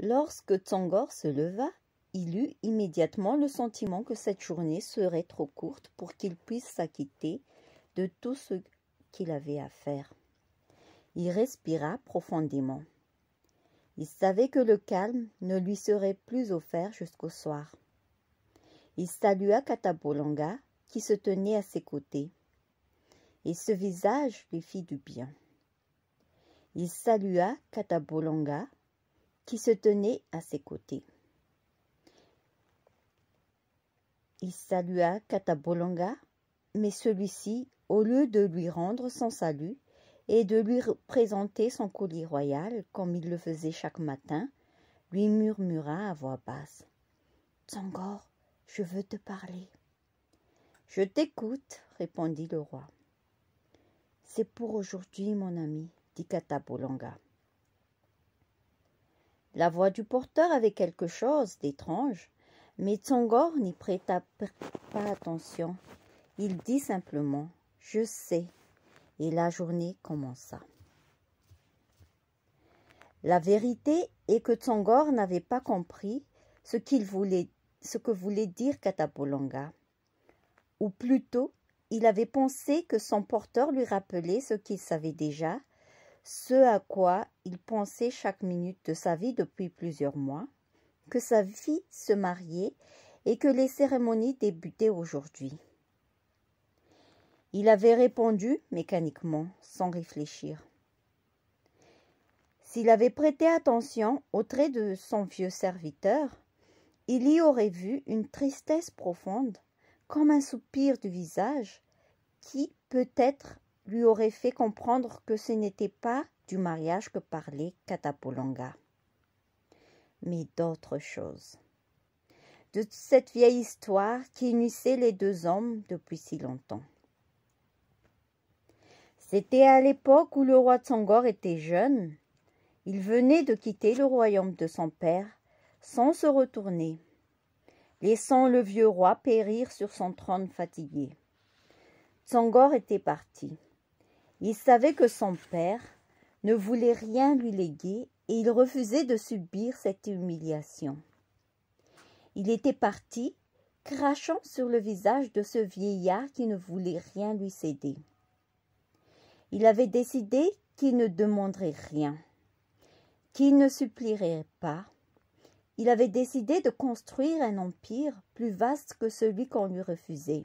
Lorsque Tsangor se leva, il eut immédiatement le sentiment que cette journée serait trop courte pour qu'il puisse s'acquitter de tout ce qu'il avait à faire. Il respira profondément. Il savait que le calme ne lui serait plus offert jusqu'au soir. Il salua Katabolanga, qui se tenait à ses côtés, et ce visage lui fit du bien. Il salua Katabolonga qui se tenait à ses côtés. Il salua Katabolanga, mais celui-ci, au lieu de lui rendre son salut et de lui présenter son colis royal comme il le faisait chaque matin, lui murmura à voix basse. Tsangor, je veux te parler. Je t'écoute, répondit le roi. C'est pour aujourd'hui, mon ami, dit Katabolanga. La voix du porteur avait quelque chose d'étrange, mais Tsongor n'y prêta pas attention. Il dit simplement Je sais. Et la journée commença. La vérité est que Tsongor n'avait pas compris ce, qu'il voulait, ce que voulait dire Katapolonga. Ou plutôt, il avait pensé que son porteur lui rappelait ce qu'il savait déjà ce à quoi il pensait chaque minute de sa vie depuis plusieurs mois, que sa fille se mariait et que les cérémonies débutaient aujourd'hui. Il avait répondu mécaniquement, sans réfléchir. S'il avait prêté attention aux traits de son vieux serviteur, il y aurait vu une tristesse profonde, comme un soupir du visage, qui peut-être lui aurait fait comprendre que ce n'était pas du mariage que parlait Katapolanga, mais d'autres choses, De cette vieille histoire qui unissait les deux hommes depuis si longtemps. C'était à l'époque où le roi Tsangor était jeune. Il venait de quitter le royaume de son père sans se retourner, laissant le vieux roi périr sur son trône fatigué. Tsangor était parti. Il savait que son père ne voulait rien lui léguer et il refusait de subir cette humiliation. Il était parti, crachant sur le visage de ce vieillard qui ne voulait rien lui céder. Il avait décidé qu'il ne demanderait rien, qu'il ne supplierait pas. Il avait décidé de construire un empire plus vaste que celui qu'on lui refusait.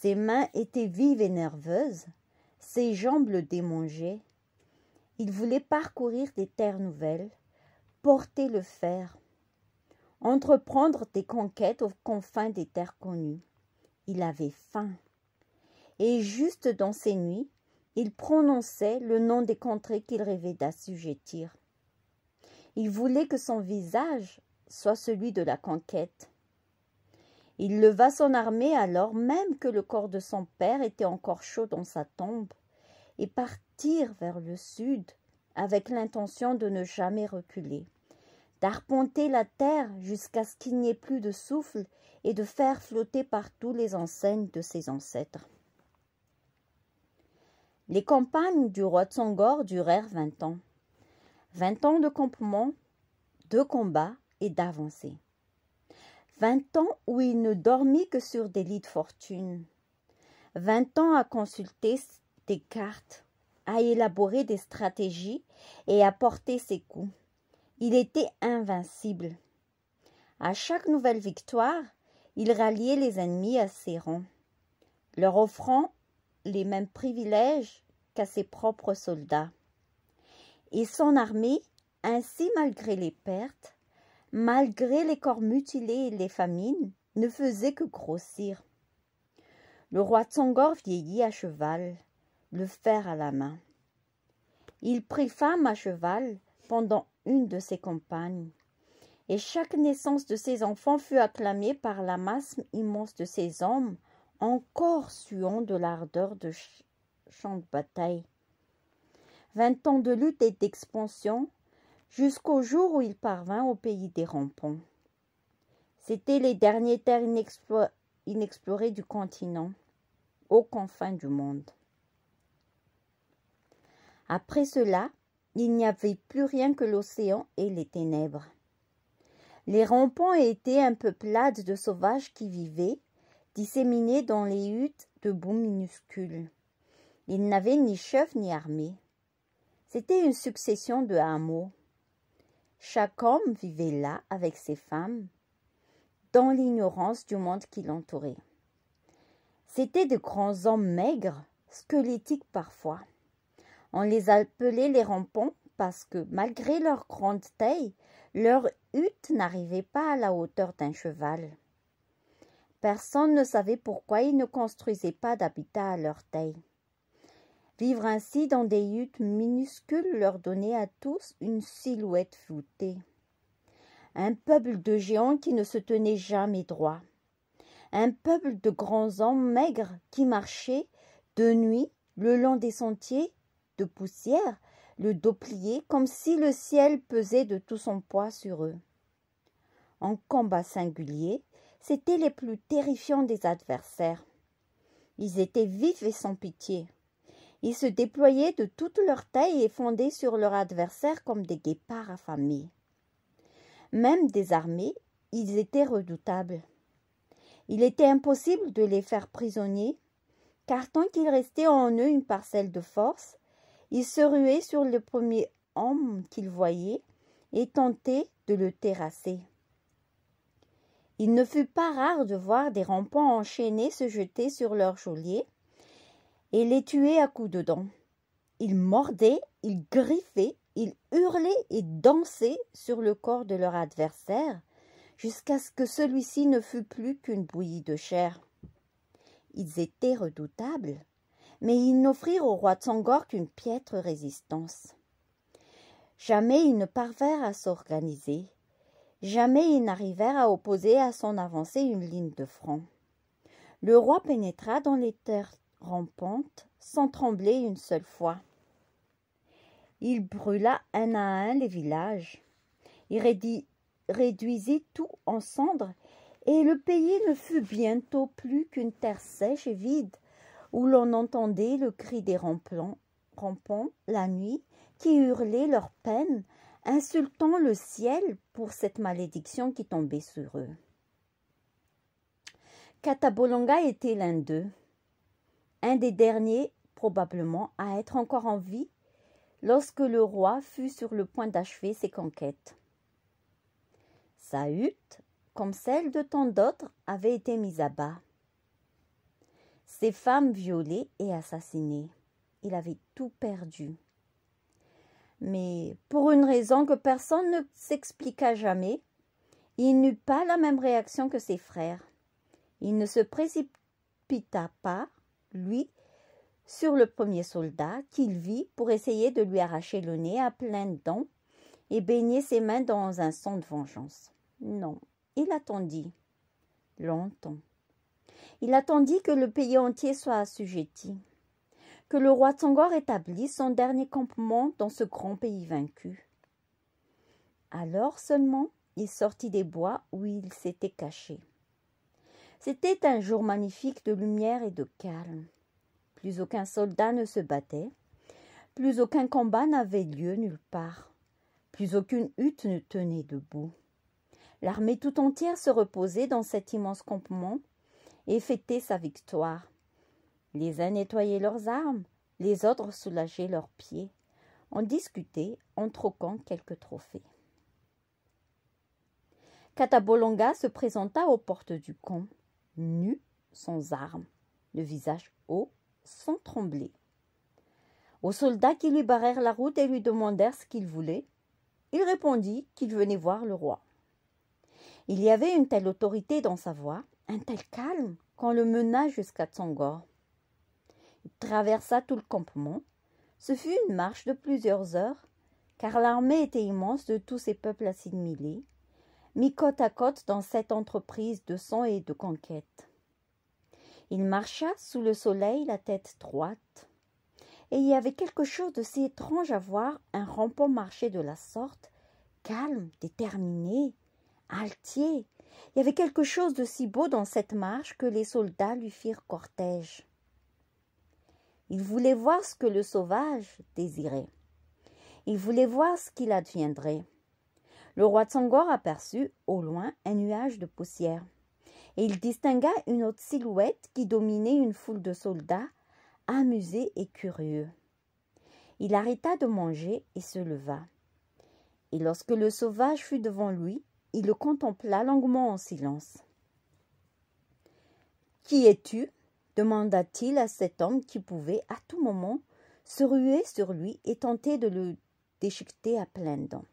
Ses mains étaient vives et nerveuses, ses jambes le démangeaient. Il voulait parcourir des terres nouvelles, porter le fer, entreprendre des conquêtes aux confins des terres connues. Il avait faim. Et juste dans ces nuits, il prononçait le nom des contrées qu'il rêvait d'assujettir. Il voulait que son visage soit celui de la conquête, il leva son armée alors même que le corps de son père était encore chaud dans sa tombe, et partirent vers le sud avec l'intention de ne jamais reculer, d'arpenter la terre jusqu'à ce qu'il n'y ait plus de souffle et de faire flotter partout les enseignes de ses ancêtres. Les campagnes du roi Tsongor durèrent vingt ans. Vingt ans de campement, de combats et d'avancées. Vingt ans où il ne dormit que sur des lits de fortune. Vingt ans à consulter des cartes, à élaborer des stratégies et à porter ses coups. Il était invincible. À chaque nouvelle victoire, il ralliait les ennemis à ses rangs, leur offrant les mêmes privilèges qu'à ses propres soldats. Et son armée, ainsi malgré les pertes, malgré les corps mutilés et les famines, ne faisait que grossir. Le roi Tsongor vieillit à cheval, le fer à la main. Il prit femme à cheval pendant une de ses campagnes, et chaque naissance de ses enfants fut acclamée par la masse immense de ses hommes, encore suant de l'ardeur de champ de bataille. Vingt ans de lutte et d'expansion jusqu'au jour où il parvint au pays des rampons. C'étaient les derniers terres inexplorées du continent, aux confins du monde. Après cela, il n'y avait plus rien que l'océan et les ténèbres. Les rampons étaient un peuplade de sauvages qui vivaient, disséminés dans les huttes de bouts minuscules. Ils n'avaient ni chef ni armée. C'était une succession de hameaux. Chaque homme vivait là avec ses femmes, dans l'ignorance du monde qui l'entourait. C'étaient de grands hommes maigres, squelettiques parfois. On les appelait les rampons parce que, malgré leur grande taille, leur hutte n'arrivait pas à la hauteur d'un cheval. Personne ne savait pourquoi ils ne construisaient pas d'habitat à leur taille. Vivre ainsi dans des huttes minuscules leur donnait à tous une silhouette floutée. Un peuple de géants qui ne se tenait jamais droit. Un peuple de grands hommes maigres qui marchaient de nuit le long des sentiers de poussière, le dos plié, comme si le ciel pesait de tout son poids sur eux. En combat singulier, c'étaient les plus terrifiants des adversaires. Ils étaient vifs et sans pitié. Ils se déployaient de toute leur taille et fondaient sur leur adversaire comme des guépards affamés. Même désarmés, ils étaient redoutables. Il était impossible de les faire prisonniers, car tant qu'il restait en eux une parcelle de force, ils se ruaient sur le premier homme qu'ils voyaient et tentaient de le terrasser. Il ne fut pas rare de voir des rampants enchaînés se jeter sur leurs geôliers, et les tuer à coups de dents. Ils mordaient, ils griffaient, ils hurlaient et dansaient sur le corps de leur adversaire jusqu'à ce que celui-ci ne fût plus qu'une bouillie de chair. Ils étaient redoutables, mais ils n'offrirent au roi de Tsangor qu'une piètre résistance. Jamais ils ne parvinrent à s'organiser, jamais ils n'arrivèrent à opposer à son avancée une ligne de front. Le roi pénétra dans les terres rampante sans trembler une seule fois. Il brûla un à un les villages. Il réduisit tout en cendres et le pays ne fut bientôt plus qu'une terre sèche et vide où l'on entendait le cri des rampants, la nuit qui hurlaient leur peine, insultant le ciel pour cette malédiction qui tombait sur eux. Katabolonga était l'un d'eux un des derniers probablement à être encore en vie lorsque le roi fut sur le point d'achever ses conquêtes. Sa hutte, comme celle de tant d'autres, avait été mise à bas. Ses femmes violées et assassinées. Il avait tout perdu. Mais pour une raison que personne ne s'expliqua jamais, il n'eut pas la même réaction que ses frères. Il ne se précipita pas lui, sur le premier soldat, qu'il vit pour essayer de lui arracher le nez à pleines dents et baigner ses mains dans un sang de vengeance. Non, il attendit longtemps. Il attendit que le pays entier soit assujetti, que le roi Tsongor établisse son dernier campement dans ce grand pays vaincu. Alors seulement, il sortit des bois où il s'était caché. C'était un jour magnifique de lumière et de calme. Plus aucun soldat ne se battait, plus aucun combat n'avait lieu nulle part, plus aucune hutte ne tenait debout. L'armée tout entière se reposait dans cet immense campement et fêtait sa victoire. Les uns nettoyaient leurs armes, les autres soulageaient leurs pieds. en discutaient en troquant quelques trophées. Katabolonga se présenta aux portes du camp nu, sans armes, le visage haut, sans trembler. Aux soldats qui lui barrèrent la route et lui demandèrent ce qu'il voulait, il répondit qu'il venait voir le roi. Il y avait une telle autorité dans sa voix, un tel calme, qu'on le mena jusqu'à Tsangor. Il traversa tout le campement. Ce fut une marche de plusieurs heures, car l'armée était immense de tous ces peuples assimilés, mis côte à côte dans cette entreprise de sang et de conquête. Il marcha sous le soleil, la tête droite, et il y avait quelque chose de si étrange à voir un rampant marcher de la sorte, calme, déterminé, altier. Il y avait quelque chose de si beau dans cette marche que les soldats lui firent cortège. Il voulait voir ce que le sauvage désirait. Il voulait voir ce qu'il adviendrait. Le roi Sangor aperçut au loin un nuage de poussière, et il distingua une autre silhouette qui dominait une foule de soldats, amusés et curieux. Il arrêta de manger et se leva. Et lorsque le sauvage fut devant lui, il le contempla longuement en silence. Qui es-tu demanda-t-il à cet homme qui pouvait à tout moment se ruer sur lui et tenter de le déchiqueter à pleines dents.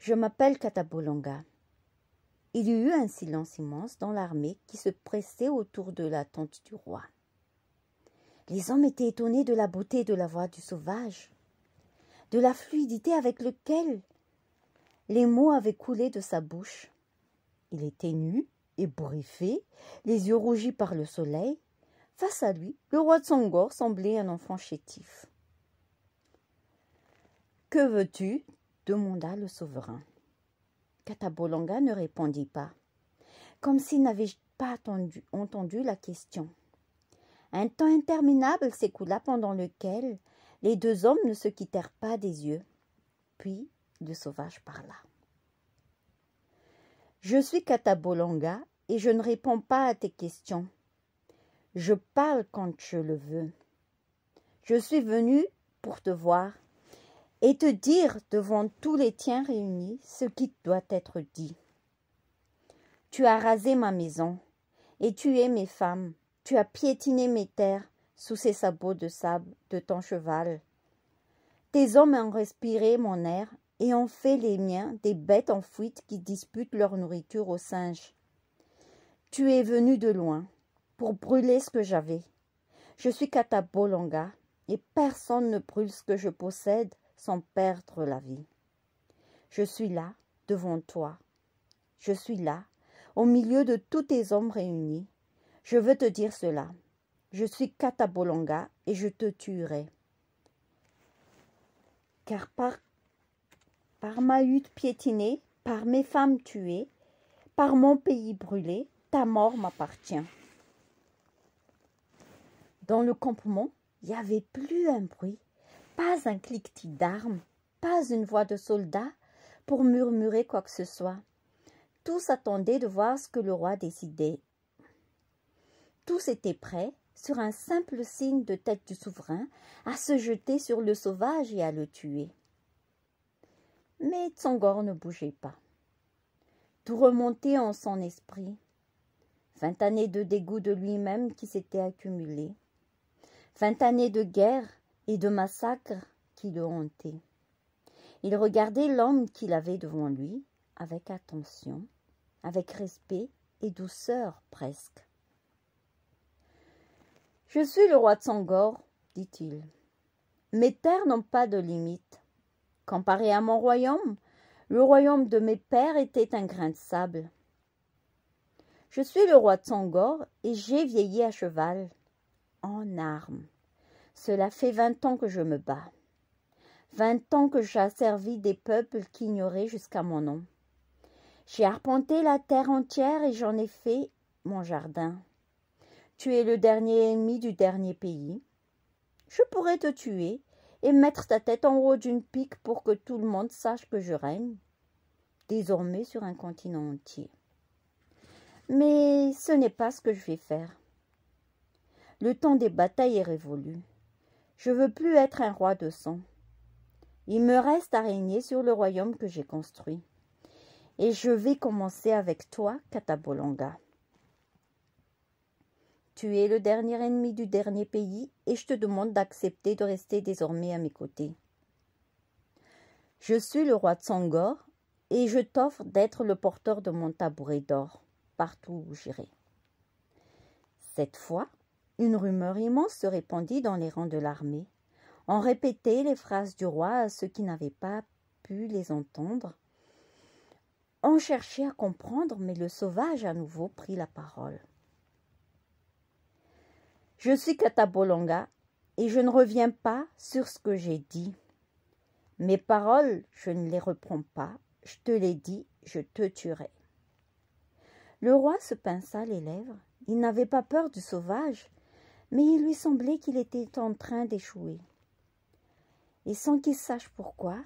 Je m'appelle Katabolonga. Il y eut un silence immense dans l'armée qui se pressait autour de la tente du roi. Les hommes étaient étonnés de la beauté de la voix du sauvage, de la fluidité avec laquelle les mots avaient coulé de sa bouche. Il était nu, ébouriffé, les yeux rougis par le soleil. Face à lui, le roi de Sangor semblait un enfant chétif. Que veux-tu demanda le souverain. Katabolanga ne répondit pas, comme s'il n'avait pas entendu la question. Un temps interminable s'écoula pendant lequel les deux hommes ne se quittèrent pas des yeux. Puis le sauvage parla. Je suis Katabolanga et je ne réponds pas à tes questions. Je parle quand je le veux. Je suis venu pour te voir et te dire devant tous les tiens réunis ce qui doit être dit. Tu as rasé ma maison, et tu tué mes femmes, tu as piétiné mes terres sous ces sabots de sable de ton cheval. Tes hommes ont respiré mon air et ont fait les miens des bêtes en fuite qui disputent leur nourriture aux singes. Tu es venu de loin pour brûler ce que j'avais. Je suis Katabolanga et personne ne brûle ce que je possède sans perdre la vie. Je suis là, devant toi. Je suis là, au milieu de tous tes hommes réunis. Je veux te dire cela. Je suis Katabolonga et je te tuerai. Car par, par ma hutte piétinée, par mes femmes tuées, par mon pays brûlé, ta mort m'appartient. Dans le campement, il n'y avait plus un bruit, pas un cliquetis d'armes, pas une voix de soldat pour murmurer quoi que ce soit. Tous attendaient de voir ce que le roi décidait. Tous étaient prêts, sur un simple signe de tête du souverain, à se jeter sur le sauvage et à le tuer. Mais Tsongor ne bougeait pas. Tout remontait en son esprit. Vingt années de dégoût de lui-même qui s'étaient accumulées. Vingt années de guerre et de massacres qui le hantaient. Il regardait l'homme qu'il avait devant lui avec attention, avec respect et douceur presque. Je suis le roi de Sangor, dit-il. Mes terres n'ont pas de limite. Comparé à mon royaume, le royaume de mes pères était un grain de sable. Je suis le roi de Sangor et j'ai vieilli à cheval, en armes. Cela fait vingt ans que je me bats. Vingt ans que j'asservis des peuples qui ignoraient jusqu'à mon nom. J'ai arpenté la terre entière et j'en ai fait mon jardin. Tu es le dernier ennemi du dernier pays. Je pourrais te tuer et mettre ta tête en haut d'une pique pour que tout le monde sache que je règne, désormais sur un continent entier. Mais ce n'est pas ce que je vais faire. Le temps des batailles est révolu. Je veux plus être un roi de sang. Il me reste à régner sur le royaume que j'ai construit. Et je vais commencer avec toi, Katabolanga. Tu es le dernier ennemi du dernier pays et je te demande d'accepter de rester désormais à mes côtés. Je suis le roi de Tsangor et je t'offre d'être le porteur de mon tabouret d'or partout où j'irai. Cette fois, une rumeur immense se répandit dans les rangs de l'armée. On répétait les phrases du roi à ceux qui n'avaient pas pu les entendre. On cherchait à comprendre, mais le sauvage à nouveau prit la parole. Je suis Katabolonga et je ne reviens pas sur ce que j'ai dit. Mes paroles, je ne les reprends pas. Je te les dis, je te tuerai. Le roi se pinça les lèvres. Il n'avait pas peur du sauvage, mais il lui semblait qu'il était en train d'échouer. Et sans qu'il sache pourquoi,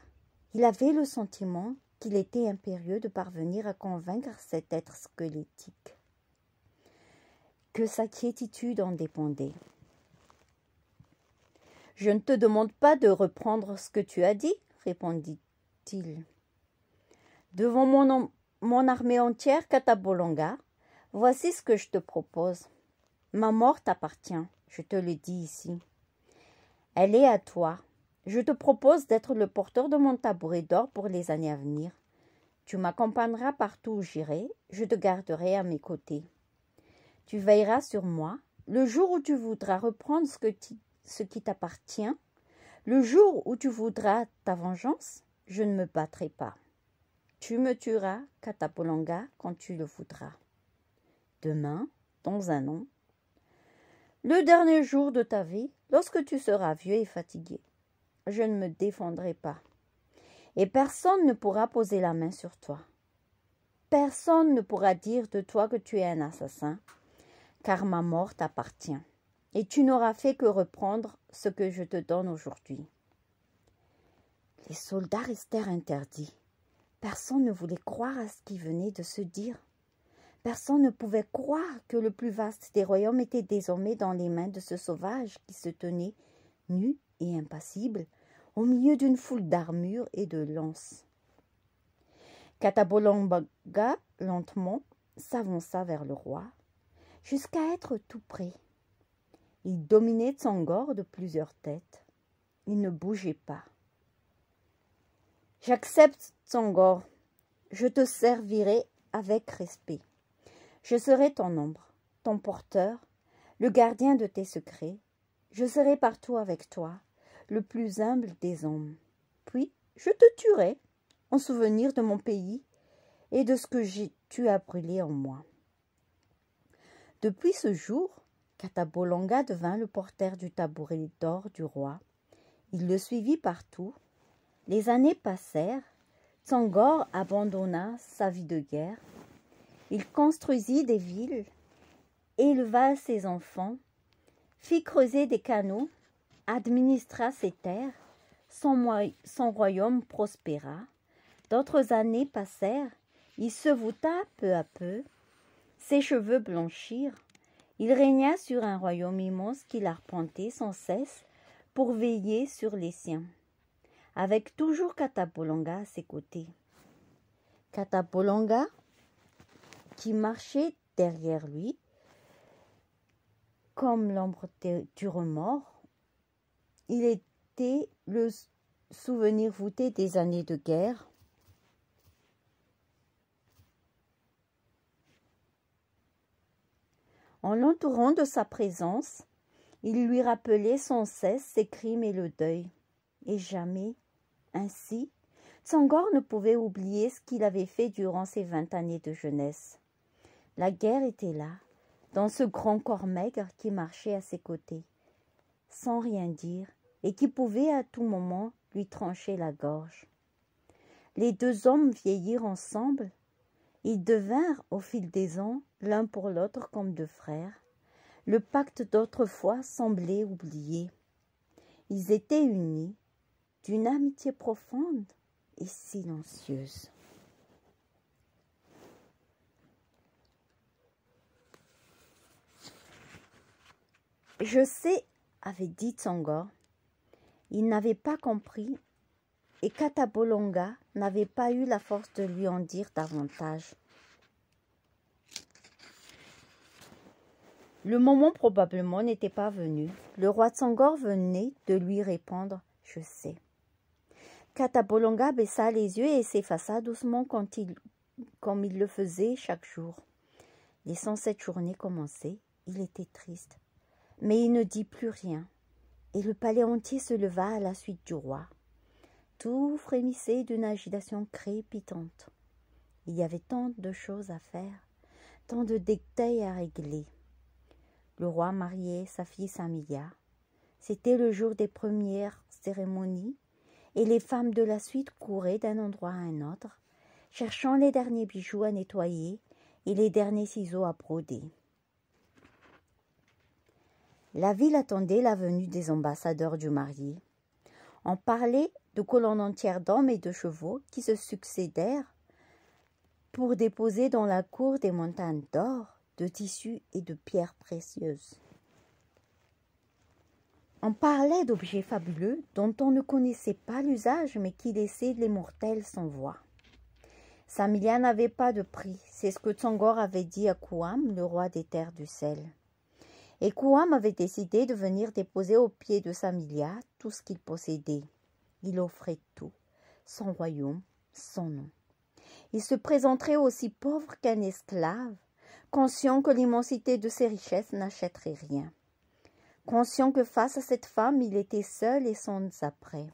il avait le sentiment qu'il était impérieux de parvenir à convaincre cet être squelettique, que sa quiétude en dépendait. Je ne te demande pas de reprendre ce que tu as dit, répondit-il. Devant mon, mon armée entière, Katabolonga, voici ce que je te propose. Ma mort t'appartient je te le dis ici. Elle est à toi. Je te propose d'être le porteur de mon tabouret d'or pour les années à venir. Tu m'accompagneras partout où j'irai, je te garderai à mes côtés. Tu veilleras sur moi. Le jour où tu voudras reprendre ce, qui t'appartient, le jour où tu voudras ta vengeance, je ne me battrai pas. Tu me tueras, Katapolanga, quand tu le voudras. Demain, dans un an, le dernier jour de ta vie, lorsque tu seras vieux et fatigué. Je ne me défendrai pas. Et personne ne pourra poser la main sur toi. Personne ne pourra dire de toi que tu es un assassin, car ma mort t'appartient, et tu n'auras fait que reprendre ce que je te donne aujourd'hui. Les soldats restèrent interdits. Personne ne voulait croire à ce qui venait de se dire. Personne ne pouvait croire que le plus vaste des royaumes était désormais dans les mains de ce sauvage qui se tenait, nu et impassible, au milieu d'une foule d'armures et de lances. Katabolombaga, lentement, s'avança vers le roi, jusqu'à être tout près. Il dominait Tsangor de plusieurs têtes. Il ne bougeait pas. J'accepte, Tsangor. Je te servirai avec respect. Je serai ton ombre, ton porteur, le gardien de tes secrets. Je serai partout avec toi, le plus humble des hommes. Puis je te tuerai, en souvenir de mon pays et de ce que tu as brûlé en moi. Depuis ce jour, Katabolonga devint le porteur du tabouret d'or du roi. Il le suivit partout. Les années passèrent. Tsangor abandonna sa vie de guerre il construisit des villes, éleva ses enfants, fit creuser des canaux, administra ses terres, son, royaume prospéra. D'autres années passèrent, il se voûta peu à peu, ses cheveux blanchirent, il régna sur un royaume immense qu'il arpentait sans cesse pour veiller sur les siens, avec toujours Katapolonga à ses côtés. Katapolonga qui marchait derrière lui, comme l'ombre du remords. Il était le souvenir voûté des années de guerre. En l'entourant de sa présence, il lui rappelait sans cesse ses crimes et le deuil. Et jamais, ainsi, Sangor ne pouvait oublier ce qu'il avait fait durant ses vingt années de jeunesse. La guerre était là, dans ce grand corps maigre qui marchait à ses côtés, sans rien dire, et qui pouvait à tout moment lui trancher la gorge. Les deux hommes vieillirent ensemble, ils devinrent au fil des ans l'un pour l'autre comme deux frères. Le pacte d'autrefois semblait oublié. Ils étaient unis d'une amitié profonde et silencieuse. Je sais, avait dit Tsangor. Il n'avait pas compris et Katabolonga n'avait pas eu la force de lui en dire davantage. Le moment probablement n'était pas venu. Le roi Tsongor venait de lui répondre Je sais. Katabolonga baissa les yeux et s'effaça doucement quand il, comme il le faisait chaque jour. Laissant cette journée commencer, il était triste. Mais il ne dit plus rien, et le palais entier se leva à la suite du roi. Tout frémissait d'une agitation crépitante. Il y avait tant de choses à faire, tant de détails à régler. Le roi mariait sa fille Samia. C'était le jour des premières cérémonies, et les femmes de la suite couraient d'un endroit à un autre, cherchant les derniers bijoux à nettoyer et les derniers ciseaux à broder. La ville attendait la venue des ambassadeurs du marié. On parlait de colonnes entières d'hommes et de chevaux qui se succédèrent pour déposer dans la cour des montagnes d'or, de tissus et de pierres précieuses. On parlait d'objets fabuleux dont on ne connaissait pas l'usage mais qui laissaient les mortels sans voix. Samilia n'avait pas de prix, c'est ce que Tsangor avait dit à Kouam, le roi des terres du sel et avait décidé de venir déposer au pied de Samilia tout ce qu'il possédait. Il offrait tout, son royaume, son nom. Il se présenterait aussi pauvre qu'un esclave, conscient que l'immensité de ses richesses n'achèterait rien. Conscient que face à cette femme, il était seul et sans apprêt.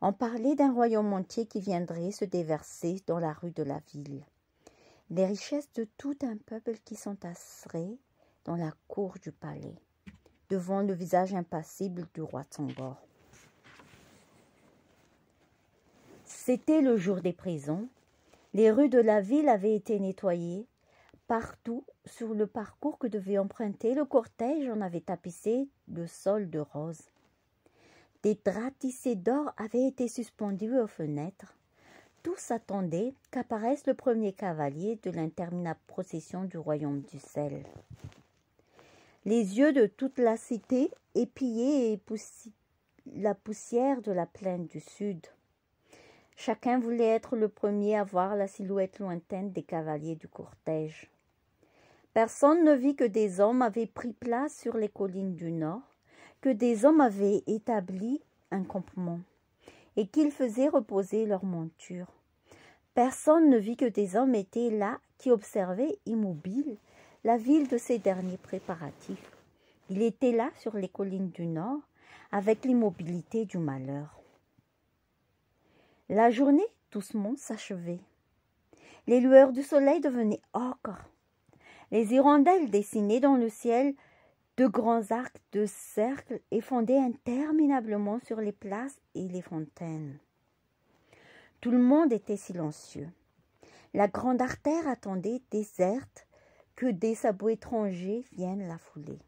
On parlait d'un royaume entier qui viendrait se déverser dans la rue de la ville. Les richesses de tout un peuple qui s'entasserait, dans la cour du palais, devant le visage impassible du roi Tsongor. C'était le jour des prisons. Les rues de la ville avaient été nettoyées. Partout sur le parcours que devait emprunter le cortège, on avait tapissé le sol de rose. Des draps d'or avaient été suspendus aux fenêtres. Tous attendaient qu'apparaisse le premier cavalier de l'interminable procession du royaume du sel. Les yeux de toute la cité épillaient la poussière de la plaine du sud. Chacun voulait être le premier à voir la silhouette lointaine des cavaliers du cortège. Personne ne vit que des hommes avaient pris place sur les collines du nord, que des hommes avaient établi un campement, et qu'ils faisaient reposer leurs montures. Personne ne vit que des hommes étaient là qui observaient, immobiles, la ville de ses derniers préparatifs. Il était là sur les collines du Nord, avec l'immobilité du malheur. La journée doucement s'achevait. Les lueurs du soleil devenaient ocre. Les hirondelles dessinaient dans le ciel de grands arcs de cercle fondaient interminablement sur les places et les fontaines. Tout le monde était silencieux. La grande artère attendait déserte que des sabots étrangers viennent la fouler.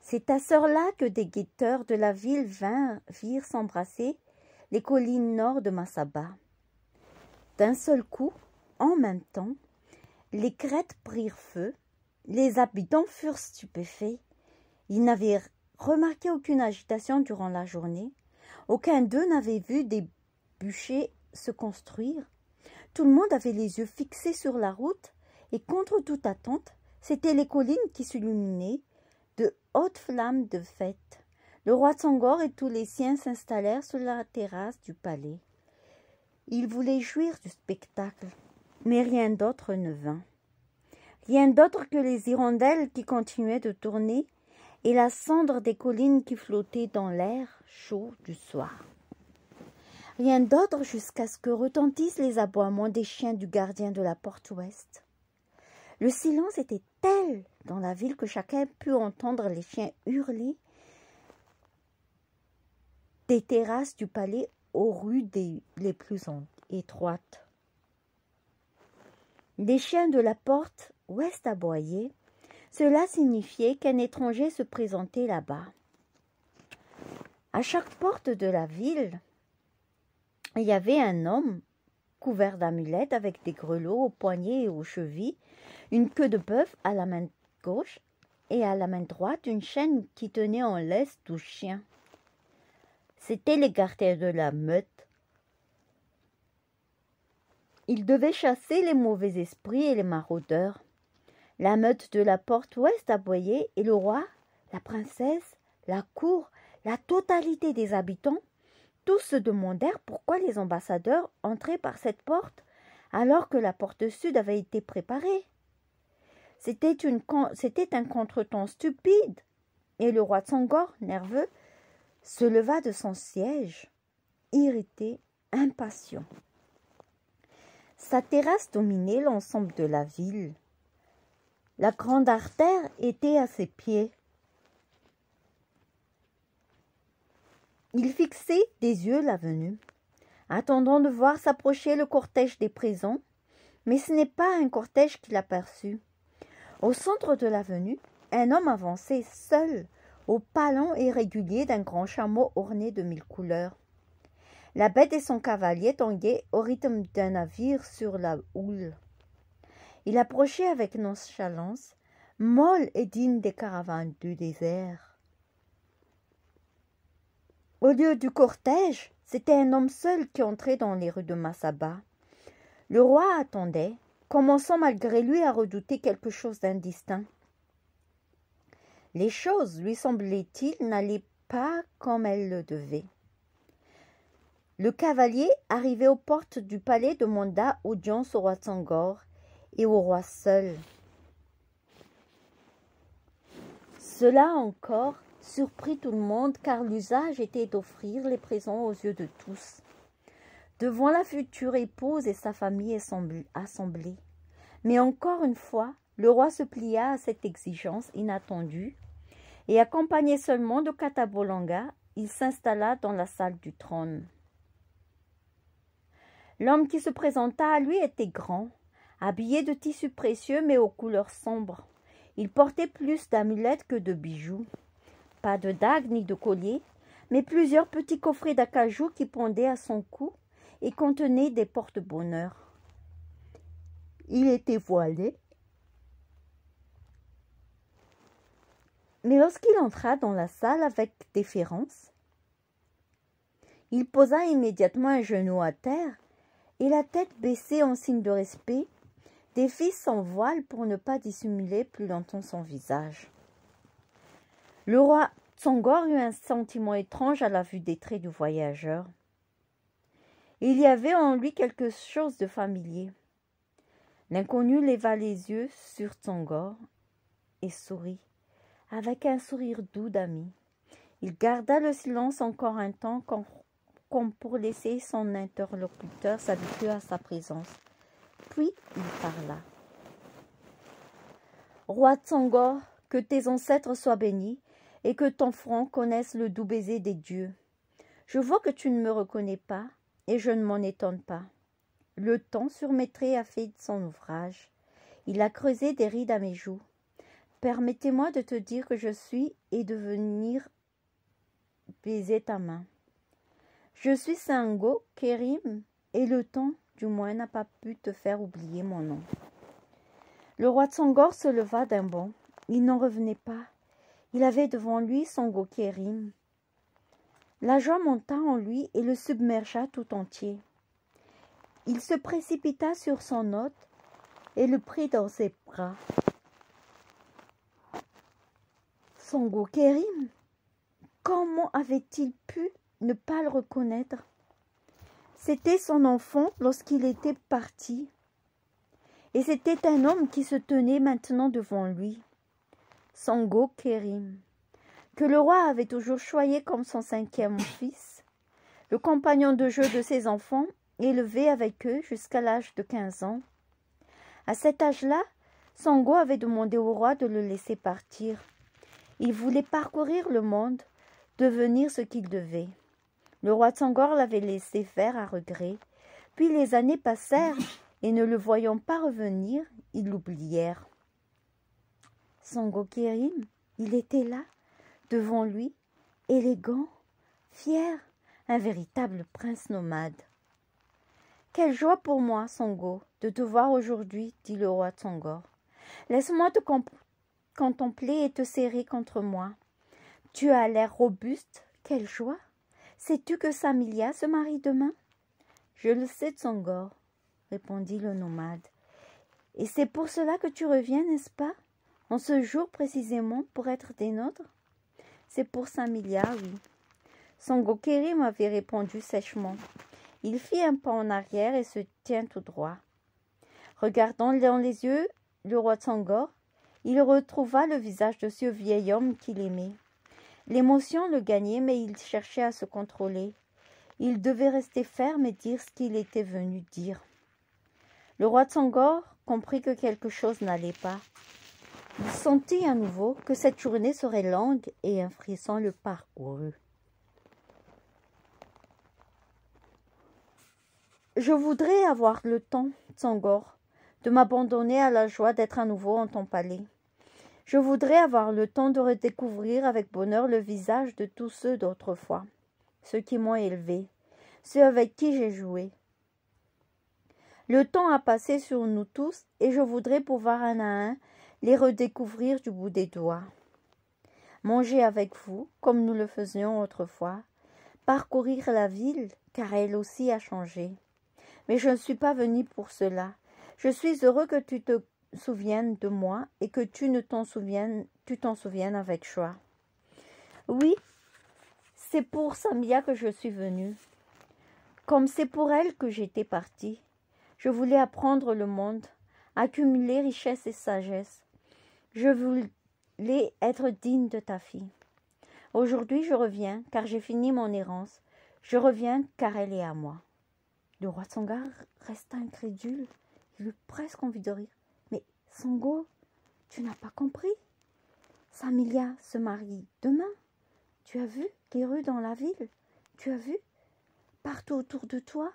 C'est à ce là que des guetteurs de la ville vinrent, virent s'embrasser les collines nord de Massaba. D'un seul coup, en même temps, les crêtes prirent feu, les habitants furent stupéfaits. Ils n'avaient remarqué aucune agitation durant la journée, aucun d'eux n'avait vu des bûchers se construire. Tout le monde avait les yeux fixés sur la route et contre toute attente, c'étaient les collines qui s'illuminaient de hautes flammes de fête. Le roi Tsangor et tous les siens s'installèrent sur la terrasse du palais. Ils voulaient jouir du spectacle, mais rien d'autre ne vint. Rien d'autre que les hirondelles qui continuaient de tourner et la cendre des collines qui flottaient dans l'air chaud du soir. Rien d'autre jusqu'à ce que retentissent les aboiements des chiens du gardien de la porte ouest. Le silence était tel dans la ville que chacun put entendre les chiens hurler des terrasses du palais aux rues les plus étroites. Les chiens de la porte ouest aboyaient. Cela signifiait qu'un étranger se présentait là-bas. À chaque porte de la ville, il y avait un homme couvert d'amulettes avec des grelots aux poignets et aux chevilles une queue de bœuf à la main gauche et à la main droite une chaîne qui tenait en laisse tout chien. C'était les gardiens de la meute. Ils devaient chasser les mauvais esprits et les maraudeurs. La meute de la porte ouest aboyait et le roi, la princesse, la cour, la totalité des habitants, tous se demandèrent pourquoi les ambassadeurs entraient par cette porte alors que la porte sud avait été préparée. C'était, un contretemps stupide. Et le roi de sangor nerveux, se leva de son siège, irrité, impatient. Sa terrasse dominait l'ensemble de la ville. La grande artère était à ses pieds. Il fixait des yeux l'avenue, attendant de voir s'approcher le cortège des présents, mais ce n'est pas un cortège qu'il aperçut. Au centre de l'avenue, un homme avançait seul, au palan irrégulier d'un grand chameau orné de mille couleurs. La bête et son cavalier tanguaient au rythme d'un navire sur la houle. Il approchait avec nonchalance, molle et digne des caravanes du désert. Au lieu du cortège, c'était un homme seul qui entrait dans les rues de Massaba. Le roi attendait, commençant malgré lui à redouter quelque chose d'indistinct. Les choses, lui semblait-il, n'allaient pas comme elles le devaient. Le cavalier arrivé aux portes du palais demanda audience au roi Tsangor et au roi seul. Cela encore surprit tout le monde car l'usage était d'offrir les présents aux yeux de tous devant la future épouse et sa famille assemblée. Mais encore une fois, le roi se plia à cette exigence inattendue et accompagné seulement de Katabolanga, il s'installa dans la salle du trône. L'homme qui se présenta à lui était grand, habillé de tissus précieux mais aux couleurs sombres. Il portait plus d'amulettes que de bijoux. Pas de dagues ni de colliers, mais plusieurs petits coffrets d'acajou qui pendaient à son cou et contenait des porte bonheur. Il était voilé, mais lorsqu'il entra dans la salle avec déférence, il posa immédiatement un genou à terre et la tête baissée en signe de respect, défit son voile pour ne pas dissimuler plus longtemps son visage. Le roi Tsongor eut un sentiment étrange à la vue des traits du voyageur il y avait en lui quelque chose de familier. L'inconnu leva les yeux sur Tsangor et sourit, avec un sourire doux d'ami. Il garda le silence encore un temps comme pour laisser son interlocuteur s'habituer à sa présence. Puis il parla. Roi Tsangor, que tes ancêtres soient bénis et que ton front connaisse le doux baiser des dieux. Je vois que tu ne me reconnais pas, et je ne m'en étonne pas. Le temps sur mes traits a fait son ouvrage. Il a creusé des rides à mes joues. Permettez-moi de te dire que je suis et de venir baiser ta main. Je suis Sango Kerim et le temps, du moins, n'a pas pu te faire oublier mon nom. Le roi de Sangor se leva d'un bond. Il n'en revenait pas. Il avait devant lui Sango Kerim la joie monta en lui et le submergea tout entier. Il se précipita sur son hôte et le prit dans ses bras. Son Kérim, comment avait-il pu ne pas le reconnaître C'était son enfant lorsqu'il était parti. Et c'était un homme qui se tenait maintenant devant lui. Sango Kérim que le roi avait toujours choyé comme son cinquième fils, le compagnon de jeu de ses enfants, élevé avec eux jusqu'à l'âge de quinze ans. À cet âge-là, Sango avait demandé au roi de le laisser partir. Il voulait parcourir le monde, devenir ce qu'il devait. Le roi Tsangor l'avait laissé faire à regret. Puis les années passèrent et ne le voyant pas revenir, ils l'oublièrent. Sango Kérim, il était là, devant lui, élégant, fier, un véritable prince nomade. Quelle joie pour moi, Sango, de te voir aujourd'hui, dit le roi Tsongor. Laisse-moi te contempler et te serrer contre moi. Tu as l'air robuste, quelle joie. Sais-tu que Samilia se marie demain Je le sais, Tsongor, répondit le nomade. Et c'est pour cela que tu reviens, n'est-ce pas En ce jour précisément pour être des nôtres c'est pour 5 milliards, oui. Son avait m'avait répondu sèchement. Il fit un pas en arrière et se tient tout droit. Regardant dans les yeux le roi Tsangor, il retrouva le visage de ce vieil homme qu'il aimait. L'émotion le gagnait, mais il cherchait à se contrôler. Il devait rester ferme et dire ce qu'il était venu dire. Le roi Tsangor comprit que quelque chose n'allait pas. Il sentit à nouveau que cette journée serait longue et un frisson le parcourut. Je voudrais avoir le temps, Tsangor, de m'abandonner à la joie d'être à nouveau en ton palais. Je voudrais avoir le temps de redécouvrir avec bonheur le visage de tous ceux d'autrefois, ceux qui m'ont élevé, ceux avec qui j'ai joué. Le temps a passé sur nous tous et je voudrais pouvoir un à un les redécouvrir du bout des doigts. Manger avec vous, comme nous le faisions autrefois, parcourir la ville, car elle aussi a changé. Mais je ne suis pas venu pour cela. Je suis heureux que tu te souviennes de moi et que tu ne t'en souviennes, tu t'en souviennes avec joie. Oui, c'est pour Samia que je suis venue. Comme c'est pour elle que j'étais partie, Je voulais apprendre le monde, accumuler richesse et sagesse, je voulais être digne de ta fille. Aujourd'hui je reviens, car j'ai fini mon errance. Je reviens, car elle est à moi. Le roi Sangar resta incrédule. Il eut presque envie de rire. Mais Sango, tu n'as pas compris Samilia se marie demain. Tu as vu les rues dans la ville Tu as vu Partout autour de toi,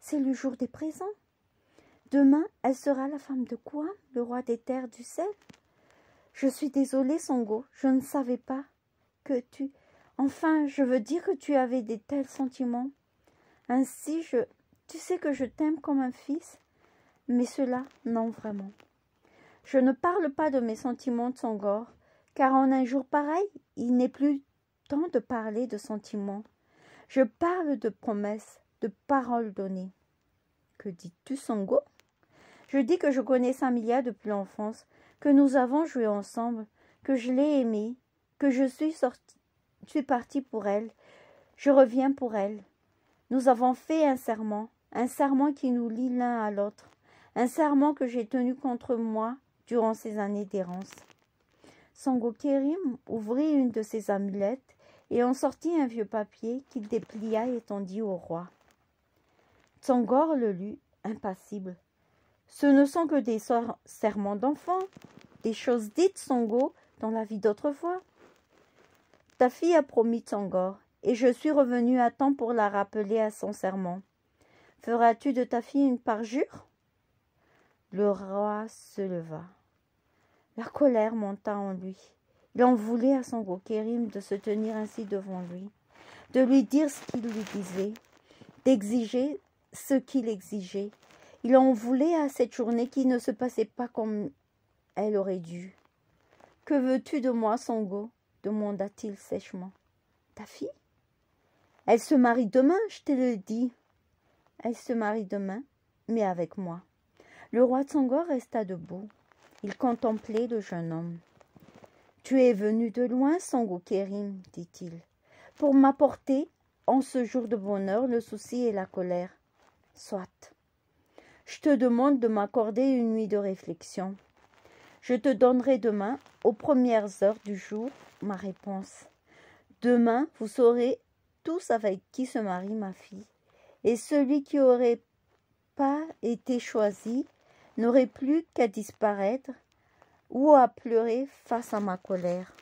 c'est le jour des présents. Demain, elle sera la femme de quoi Le roi des terres du sel je suis désolée, Sango, je ne savais pas que tu. Enfin, je veux dire que tu avais des tels sentiments. Ainsi, je. Tu sais que je t'aime comme un fils, mais cela, non vraiment. Je ne parle pas de mes sentiments de car en un jour pareil, il n'est plus temps de parler de sentiments. Je parle de promesses, de paroles données. Que dis-tu, Sango Je dis que je connais Samilia depuis l'enfance, que nous avons joué ensemble, que je l'ai aimée, que je suis sorti, suis parti pour elle, je reviens pour elle. Nous avons fait un serment, un serment qui nous lie l'un à l'autre, un serment que j'ai tenu contre moi durant ces années d'errance. Sangokérim ouvrit une de ses amulettes et en sortit un vieux papier qu'il déplia et tendit au roi. Tsangor le lut, impassible, ce ne sont que des serments d'enfant, des choses dites Sango dans la vie d'autrefois. Ta fille a promis Sango, et je suis revenu à temps pour la rappeler à son serment. Feras-tu de ta fille une parjure Le roi se leva. La colère monta en lui. Il en voulait à Sango Kérim de se tenir ainsi devant lui, de lui dire ce qu'il lui disait, d'exiger ce qu'il exigeait, il en voulait à cette journée qui ne se passait pas comme elle aurait dû. Que veux-tu de moi, Sango demanda-t-il sèchement. Ta fille Elle se marie demain, je te le dis. Elle se marie demain, mais avec moi. Le roi de Songo resta debout. Il contemplait le jeune homme. Tu es venu de loin, Sango Kérim, dit-il, pour m'apporter, en ce jour de bonheur, le souci et la colère. Soit je te demande de m'accorder une nuit de réflexion. Je te donnerai demain, aux premières heures du jour, ma réponse. Demain, vous saurez tous avec qui se marie ma fille. Et celui qui n'aurait pas été choisi n'aurait plus qu'à disparaître ou à pleurer face à ma colère.